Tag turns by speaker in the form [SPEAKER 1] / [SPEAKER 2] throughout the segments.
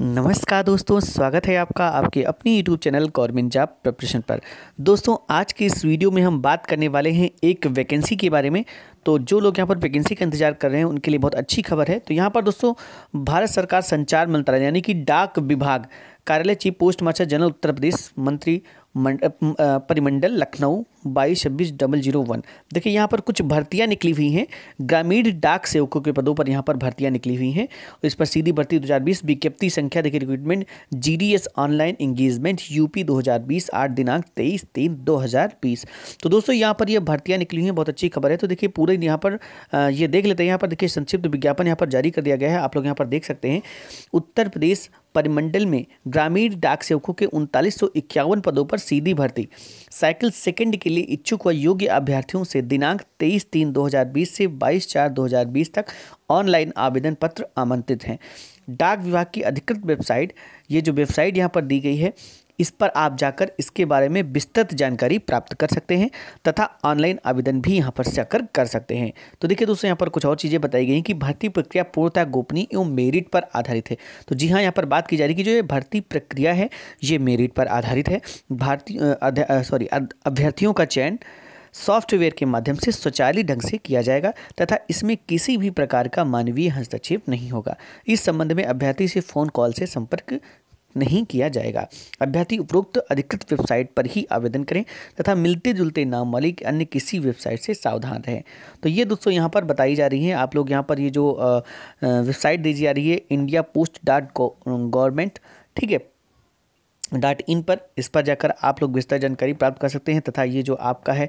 [SPEAKER 1] नमस्कार दोस्तों स्वागत है आपका आपके अपने YouTube channel government job preparation पर दोस्तों आज की इस वीडियो में हम बात करने वाले हैं एक वैकेंसी के बारे में तो जो लोग यहाँ पर वैकेंसी का इंतजार कर रहे हैं उनके लिए बहुत अच्छी खबर है तो यहाँ पर दोस्तों भारत सरकार संचार मंत्रालय यानी कि डाक विभाग कार्यालय chief post master general Uttar Pradesh मंत्री परिमंडल लखनऊ बाईस छब्बीस डबल जीरो वन देखिए यहाँ पर कुछ भर्तियाँ निकली हुई हैं ग्रामीण डाक सेवकों के पदों पर यहाँ पर भर्तियाँ निकली हुई हैं इस पर सीधी भर्ती 2020 विज्ञप्ति संख्या देखिए recruitment GDS online engagement UP 2020 आठ दिनांक 23 तीन 2020 तो दोस्तों यहाँ पर ये भर्तियाँ निकली हुई हैं बहुत अच्छी खबर है तो देखिए पूरे यहाँ पर ये देख लेते हैं यहाँ पर देखिए संक्षिप्त विज्ञापन यहाँ पर जारी कर दिया गया है आप लोग यहाँ पर देख सकते हैं उत्तर प्रदेश परिमंडल में ग्रामीण डाक सेवकों के उनतालीस पदों पर सीधी भर्ती साइकिल सेकंड के लिए इच्छुक व योग्य अभ्यर्थियों से दिनांक 23 तीन 2020 से 22 चार 2020 तक ऑनलाइन आवेदन पत्र आमंत्रित हैं डाक विभाग की अधिकृत वेबसाइट ये जो वेबसाइट यहाँ पर दी गई है इस पर आप जाकर इसके बारे में विस्तृत जानकारी प्राप्त कर सकते हैं तथा ऑनलाइन आवेदन भी यहाँ पर जाकर कर सकते हैं तो देखिए दोस्तों यहाँ पर कुछ और चीज़ें बताई गई हैं कि भर्ती प्रक्रिया पूर्णतः गोपनीय एवं मेरिट पर आधारित है तो जी हाँ यहाँ पर बात की जा रही है कि जो ये भर्ती प्रक्रिया है ये मेरिट पर आधारित है भारतीय सॉरी अभ्यर्थियों का चयन सॉफ्टवेयर के माध्यम से स्वचालित ढंग से किया जाएगा तथा इसमें किसी भी प्रकार का मानवीय हस्तक्षेप नहीं होगा इस संबंध में अभ्यर्थी से फ़ोन कॉल से संपर्क नहीं किया जाएगा अभ्यर्थी उपरोक्त अधिकृत वेबसाइट पर ही आवेदन करें तथा मिलते जुलते नाम वाली अन्य किसी वेबसाइट से सावधान रहें तो ये दोस्तों यहाँ पर बताई जा रही है आप लोग यहाँ पर ये जो वेबसाइट दी जा रही है इंडिया पोस्ट डॉट गवर्नमेंट ठीक है डॉट इन पर इस पर जाकर आप लोग विस्तार जानकारी प्राप्त कर सकते हैं तथा ये जो आपका है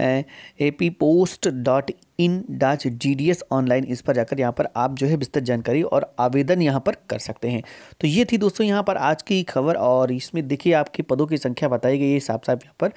[SPEAKER 1] A P post dot in dot G D S online इस पर जाकर यहाँ पर आप जो है विस्तृत जानकारी और आवेदन यहाँ पर कर सकते हैं तो ये थी दोस्तों यहाँ पर आज की खबर और इसमें देखिए आपके पदों की संख्या बताई गई है साफ साफ यहाँ पर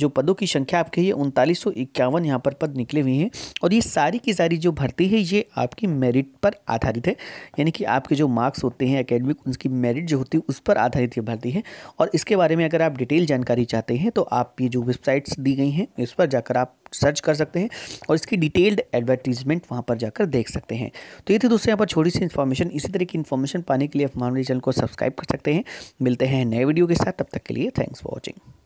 [SPEAKER 1] जो पदों की संख्या आपके ये उनतालीस सौ इक्यावन यहाँ पर पद निकले हुए हैं और ये सारी की सारी जो भर्ती है ये आपकी मेरिट पर आधारित है यानी कि आपके जो मार्क्स होते हैं अकेडमिक उनकी मेरिट जो होती है उस पर आधारित ये भर्ती है हैं और इसके बारे में अगर आप डिटेल जानकारी चाहते हैं तो आप ये जो वेबसाइट्स दी गई हैं इस पर जाकर आप सर्च कर सकते हैं और इसकी डिटेल्ड एडवर्टीजमेंट वहाँ पर जाकर देख सकते हैं तो ये थी दोस्तों यहाँ पर छोटी सी इन्फॉर्मेशन इसी तरह की इन्फॉर्मेशन पाने के लिए आप हमारे चैनल को सब्सक्राइब कर सकते हैं मिलते हैं नए वीडियो के साथ तब तक के लिए थैंक्स फॉर वॉचिंग